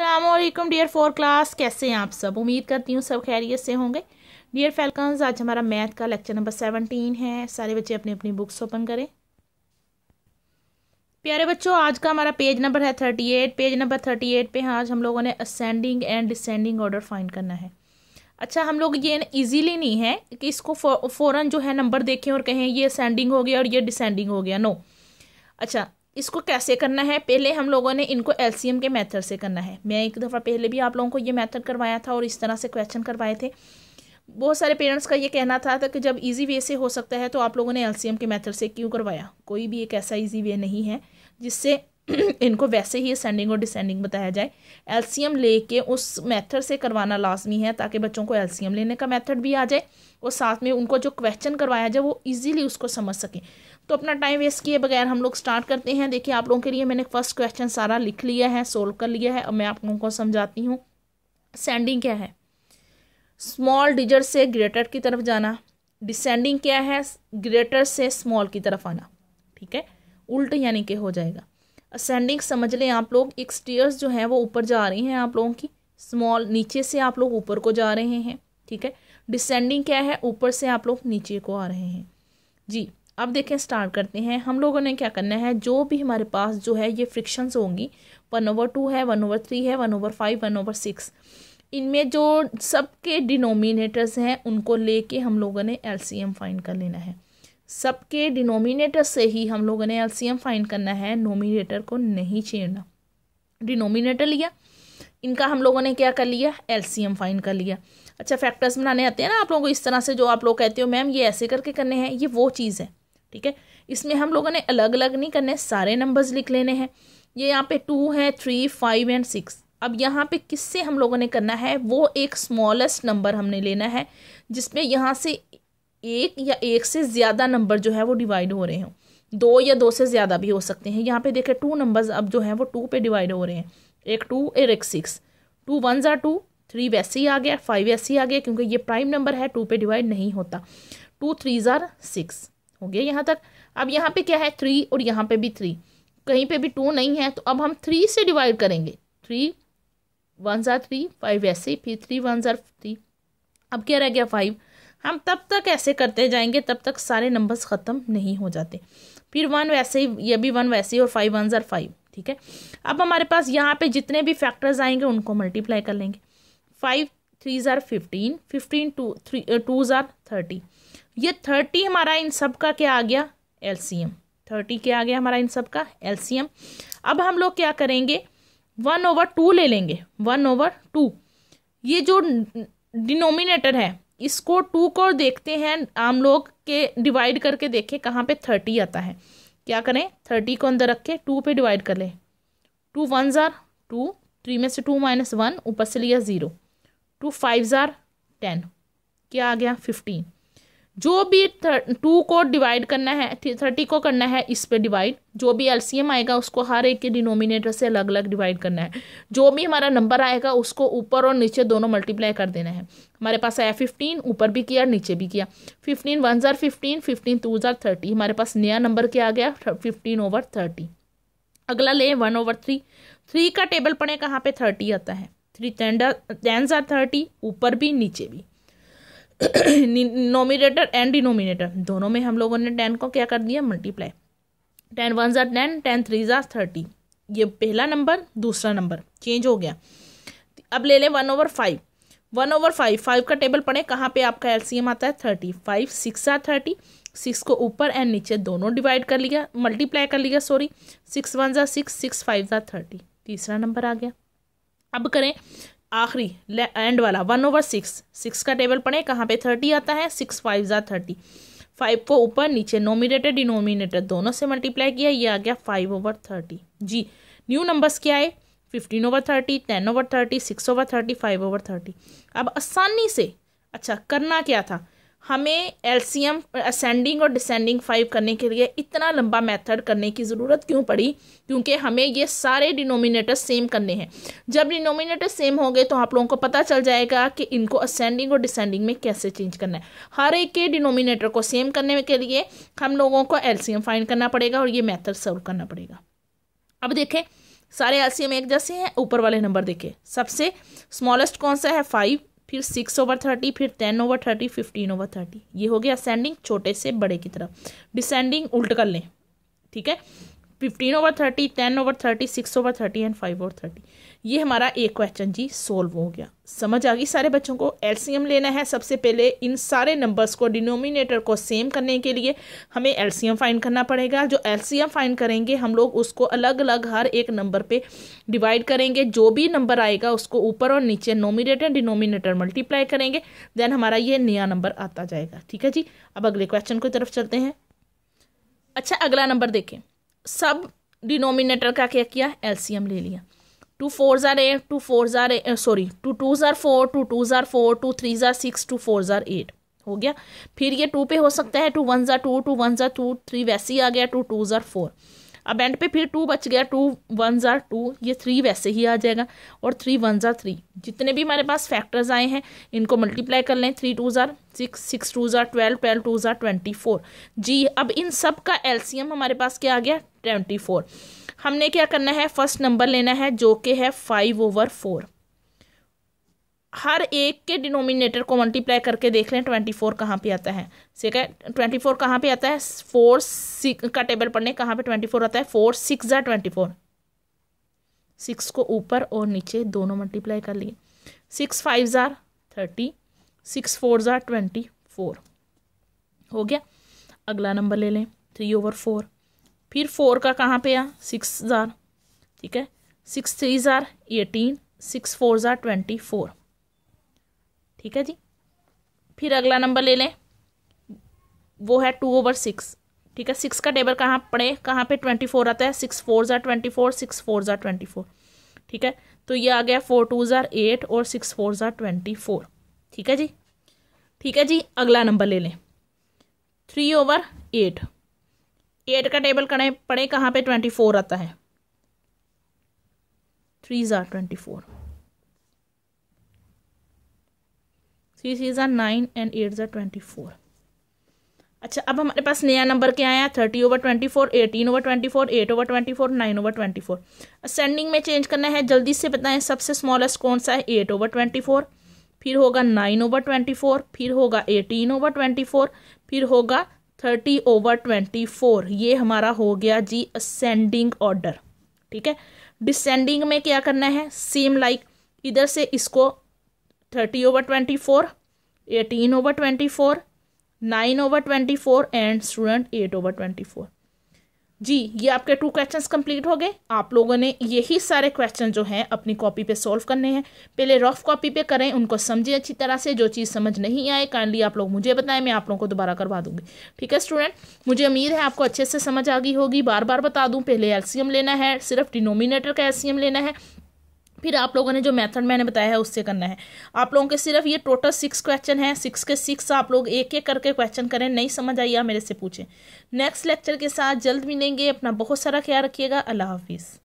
अल्लाम dear four class कैसे हैं आप सब उम्मीद करती हूँ सब खैरियत से होंगे डियर फैलकन्स आज हमारा मैथ का लेक्चर नंबर सेवनटीन है सारे बच्चे अपनी अपनी बुक्स ओपन करें प्यारे बच्चों आज का हमारा पेज नंबर है thirty eight page number thirty eight पर आज हम लोगों ने ascending and descending order find करना है अच्छा हम लोग ये ईजीली नहीं है कि इसको फौरन जो है नंबर देखें और कहें ये असेंडिंग हो गया और ये डिसेंडिंग हो गया नो अच्छा इसको कैसे करना है पहले हम लोगों ने इनको एलसीएम के मेथड से करना है मैं एक दफ़ा पहले भी आप लोगों को ये मेथड करवाया था और इस तरह से क्वेश्चन करवाए थे बहुत सारे पेरेंट्स का ये कहना था, था कि जब इजी वे से हो सकता है तो आप लोगों ने एल के मेथड से क्यों करवाया कोई भी एक ऐसा ईजी वे नहीं है जिससे इनको वैसे ही असेंडिंग और डिसेंडिंग बताया जाए एलसीएम लेके उस मैथड से करवाना लाजमी है ताकि बच्चों को एलसीएम लेने का मैथड भी आ जाए और साथ में उनको जो क्वेश्चन करवाया जाए वो ईजीली उसको समझ सकें तो अपना टाइम वेस्ट किए बगैर हम लोग स्टार्ट करते हैं देखिए आप लोगों के लिए मैंने फर्स्ट क्वेश्चन सारा लिख लिया है सोल्व कर लिया है और मैं आप लोगों को समझाती हूँ सेंडिंग क्या है स्मॉल डिजट से ग्रेटर की तरफ जाना डिसेंडिंग क्या है ग्रेटर से स्मॉल की तरफ आना ठीक है उल्ट यानी कि हो जाएगा असेंडिंग समझ लें आप लोग एक स्टेयर्स जो है वो ऊपर जा रही हैं आप लोगों की स्मॉल नीचे से आप लोग ऊपर को जा रहे हैं ठीक है डिसेंडिंग क्या है ऊपर से आप लोग नीचे को आ रहे हैं जी अब देखें स्टार्ट करते हैं हम लोगों ने क्या करना है जो भी हमारे पास जो है ये फ्रिक्शंस होंगी वन ओवर टू है वन ओवर थ्री है one over five one over six इनमें जो सबके डिनोमिनेटर्स हैं उनको लेके हम लोगों ने एम फाइंड कर लेना है सबके डिनोमिनेटर से ही हम लोगों ने एम फाइंड करना है नोमिनेटर को नहीं छेड़ना डिनोमिनेटर लिया इनका हम लोगों ने क्या कर लिया एम फाइंड कर लिया अच्छा फैक्टर्स बनाने आते हैं ना आप लोगों को इस तरह से जो आप लोग कहते हो मैम ये ऐसे करके करने हैं ये वो चीज़ है ठीक है इसमें हम लोगों ने अलग अलग नहीं करने सारे नंबर्स लिख लेने हैं ये यहाँ पे टू है थ्री फाइव एंड सिक्स अब यहाँ पे किससे हम लोगों ने करना है वो एक स्मॉलेस्ट नंबर हमने लेना है जिसमें यहाँ से एक या एक से ज़्यादा नंबर जो है वो डिवाइड हो रहे हैं दो या दो से ज़्यादा भी हो सकते हैं यहाँ पे देखें टू नंबर्स अब जो है वो टू पे डिवाइड हो रहे हैं एक टू और एक सिक्स टू वन ज़ा टू थ्री वैसे ही आ गया फाइव वैसे ही आ गया क्योंकि ये प्राइम नंबर है टू पे डिवाइड नहीं होता टू थ्री ज़ार सिक्स हो गया यहाँ तक अब यहाँ पे क्या है थ्री और यहाँ पे भी थ्री कहीं पे भी टू नहीं है तो अब हम थ्री से डिवाइड करेंगे थ्री वन ज़ार थ्री फाइव ऐसे फिर थ्री वन ज़ार थ्री अब क्या रह गया फाइव हम तब तक ऐसे करते जाएंगे तब तक सारे नंबर्स ख़त्म नहीं हो जाते फिर वन वैसे ही ये भी वन वैसे ही और फाइव वन ज़ार फाइव ठीक है अब हमारे पास यहाँ पे जितने भी फैक्टर्स आएंगे उनको मल्टीप्लाई कर लेंगे फाइव थ्री ज़ार fifteen fifteen two three two ज़ार थर्टी ये थर्टी हमारा इन सब का क्या आ गया एलसीएम थर्टी क्या आ गया हमारा इन सब का एलसीएम अब हम लोग क्या करेंगे वन ओवर टू ले लेंगे वन ओवर टू ये जो डिनोमिनेटर है इसको टू को देखते हैं हम लोग के डिवाइड करके देखें कहाँ पे थर्टी आता है क्या करें थर्टी को अंदर रख के टू पे डिवाइड कर लें टू वन ज़ार टू थ्री में से टू माइनस वन ऊपर से लिया ज़ीरो टू फाइव ज़ार टेन क्या आ गया फिफ्टीन जो भी टू को डिवाइड करना है थर्टी को करना है इस पे डिवाइड जो भी एलसीएम आएगा उसको हर एक के डिनोमिनेटर से अलग अलग डिवाइड करना है जो भी हमारा नंबर आएगा उसको ऊपर और नीचे दोनों मल्टीप्लाई कर देना है हमारे पास आया फिफ्टीन ऊपर भी किया नीचे भी किया फिफ्टीन वन ज़ार फिफ्टीन फिफ्टीन टू ज़ार थर्टी हमारे पास नया नंबर क्या आ गया फिफ्टीन ओवर थर्टी अगला ले वन ओवर थ्री थ्री का टेबल पढ़े कहाँ पर थर्टी आता है थ्री टेन टेन ज़ार थर्टी ऊपर भी नीचे भी नोमिनेटर एंड डिनोमिनेटर दोनों में हम लोगों ने टेन को क्या कर दिया मल्टीप्लाई टेन वन जार टेन टेन थ्री जार थर्टी ये पहला नंबर दूसरा नंबर चेंज हो गया अब ले लें one over five one over five five का टेबल पढ़ें कहाँ पे आपका एलसीएम आता है थर्टी फाइव सिक्स आ थर्टी सिक्स को ऊपर एंड नीचे दोनों डिवाइड कर लिया मल्टीप्लाई कर लिया सॉरी सिक्स वन जार सिक्स सिक्स फाइव जार थर्टी तीसरा नंबर आ गया अब करें आखिरी एंड वाला वन ओवर सिक्स सिक्स का टेबल पढ़ें कहाँ पे थर्टी आता है सिक्स फाइव ज़ा थर्टी फाइव को ऊपर नीचे नोमिनेटर डिनोमिनेटर दोनों से मल्टीप्लाई किया ये आ गया फाइव ओवर थर्टी जी न्यू नंबर्स क्या है fifteen over thirty ten over thirty six over thirty five over thirty अब आसानी से अच्छा करना क्या था हमें एलसीएम असेंडिंग और डिसेंडिंग फाइव करने के लिए इतना लंबा मेथड करने की ज़रूरत क्यों पड़ी क्योंकि हमें ये सारे डिनोमिनेटर सेम करने हैं जब डिनोमिनेटर सेम हो गए तो आप लोगों को पता चल जाएगा कि इनको असेंडिंग और डिसेंडिंग में कैसे चेंज करना है हर एक के डिनोमिनेटर को सेम करने के लिए हम लोगों को एल फाइंड करना पड़ेगा और ये मैथड सर्व करना पड़ेगा अब देखें सारे एल एक जैसे हैं ऊपर वाले नंबर देखें सबसे स्मॉलेस्ट कौन सा है फाइव फिर सिक्स ओवर थर्टी फिर ten over thirty fifteen over thirty ये हो गया असेंडिंग छोटे से बड़े की तरफ डिसेंडिंग उल्ट कर लें ठीक है fifteen over thirty ten over thirty six over thirty and five over thirty ये हमारा एक क्वेश्चन जी सोल्व हो गया समझ आ गई सारे बच्चों को एलसीएम लेना है सबसे पहले इन सारे नंबर्स को डिनोमिनेटर को सेम करने के लिए हमें एलसीएम फाइन करना पड़ेगा जो एलसीएम फाइन करेंगे हम लोग उसको अलग अलग हर एक नंबर पे डिवाइड करेंगे जो भी नंबर आएगा उसको ऊपर और नीचे नोमिनेटर डिनोमिनेटर मल्टीप्लाई करेंगे देन हमारा ये नया नंबर आता जाएगा ठीक है जी अब अगले क्वेश्चन की तरफ चलते हैं अच्छा अगला नंबर देखें सब डिनोमिनेटर का क्या किया एलसीएम ले लिया टू फोर ज़ार एट टू फोर ज़ार सॉरी टू टू ज़ार फोर टू टू ज़ार फोर टू थ्री ज़ार सिक्स टू फोर ज़ार एट हो गया फिर ये टू पे हो सकता है टू वन ज़ार टू टू वन ज़ार टू थ्री वैसे ही आ गया टू टू ज़ार फोर अब एंड पे फिर टू बच गया टू वन ज़ार टू ये थ्री वैसे ही आ जाएगा और थ्री वन ज़ार थ्री जितने भी हमारे पास फैक्टर्स आए हैं इनको मल्टीप्लाई कर लें थ्री टू ज़ार सिक्स सिक्स टू ज़ार ट्वेल्व ट्वेल्व टू ज़ार ट्वेंटी फोर जी अब इन सब का एलसीएम हमारे पास क्या आ गया ट्वेंटी फोर हमने क्या करना है फर्स्ट नंबर लेना है जो कि है फाइव ओवर फोर हर एक के डिनोमिनेटर को मल्टीप्लाई करके देख लें ट्वेंटी फोर कहाँ पर आता है ठीक है ट्वेंटी फोर कहाँ पर आता है फोर सिक्स का टेबल पढ़ने कहाँ पे ट्वेंटी फोर आता है फोर सिक्स या ट्वेंटी फोर सिक्स को ऊपर और नीचे दोनों मल्टीप्लाई कर लिए सिक्स फाइव ज़ार थर्टी सिक्स फोर ज़ार ट्वेंटी फोर हो गया अगला नंबर ले लें थ्री ओवर फोर फिर फोर का कहाँ पे आ सिक्स ज़ार ठीक है सिक्स थ्री ज़ार एटीन सिक्स फोर ज़ार ट्वेंटी फोर ठीक है जी फिर अगला नंबर ले लें वो है टू ओवर सिक्स ठीक है सिक्स का टेबल कहाँ पड़े कहाँ पे ट्वेंटी फोर आता है सिक्स फोर ज़ार ट्वेंटी फोर सिक्स फोर ज़ार ट्वेंटी फोर ठीक है तो ये आ गया फोर टू ज़ार एट और सिक्स फोर ज़ार ट्वेंटी फोर ठीक है जी ठीक है जी अगला नंबर ले लें थ्री ओवर एट एट का टेबल कड़े पड़े कहाँ पे ट्वेंटी फोर आता है थ्री ज़ार twenty four three sees are nine and eight ज़ा ट्वेंटी फोर अच्छा अब हमारे पास नया नंबर क्या आया thirty over twenty four eighteen over twenty four eight over twenty four nine over twenty four ascending में चेंज करना है जल्दी से बताएं सबसे स्मॉलेस्ट कौन सा है एट ओवर ट्वेंटी फोर फिर होगा नाइन ओवर ट्वेंटी फोर फिर होगा एटीन ओवर ट्वेंटी फोर फिर होगा थर्टी ओवर ट्वेंटी फोर ये हमारा हो गया जी असेंडिंग ऑर्डर ठीक है डिसेंडिंग में क्या करना है सेम लाइक like, इधर से इसको thirty over twenty four eighteen over twenty four nine over twenty four and student eight over twenty four जी ये आपके टू क्वेश्चंस कंप्लीट हो गए आप लोगों ने यही सारे क्वेश्चन जो हैं अपनी कॉपी पे सॉल्व करने हैं पहले रफ कॉपी पे करें उनको समझें अच्छी तरह से जो चीज़ समझ नहीं आए काइंडली आप लोग मुझे बताएं मैं आप लोगों को दोबारा करवा दूंगी ठीक है स्टूडेंट मुझे उम्मीद है आपको अच्छे से समझ आ गई होगी बार बार बता दूँ पहले एल्सीयम लेना है सिर्फ डिनोमिनेटर का एल्सीयम लेना है फिर आप लोगों ने जो मेथड मैंने बताया है उससे करना है आप लोगों के सिर्फ ये टोटल सिक्स क्वेश्चन है सिक्स के सिक्स आप लोग एक एक करके क्वेश्चन करें नहीं समझ आई आप मेरे से पूछें नेक्स्ट लेक्चर के साथ जल्द मिलेंगे अपना बहुत सारा ख्याल रखिएगा अल्लाह हाफिज़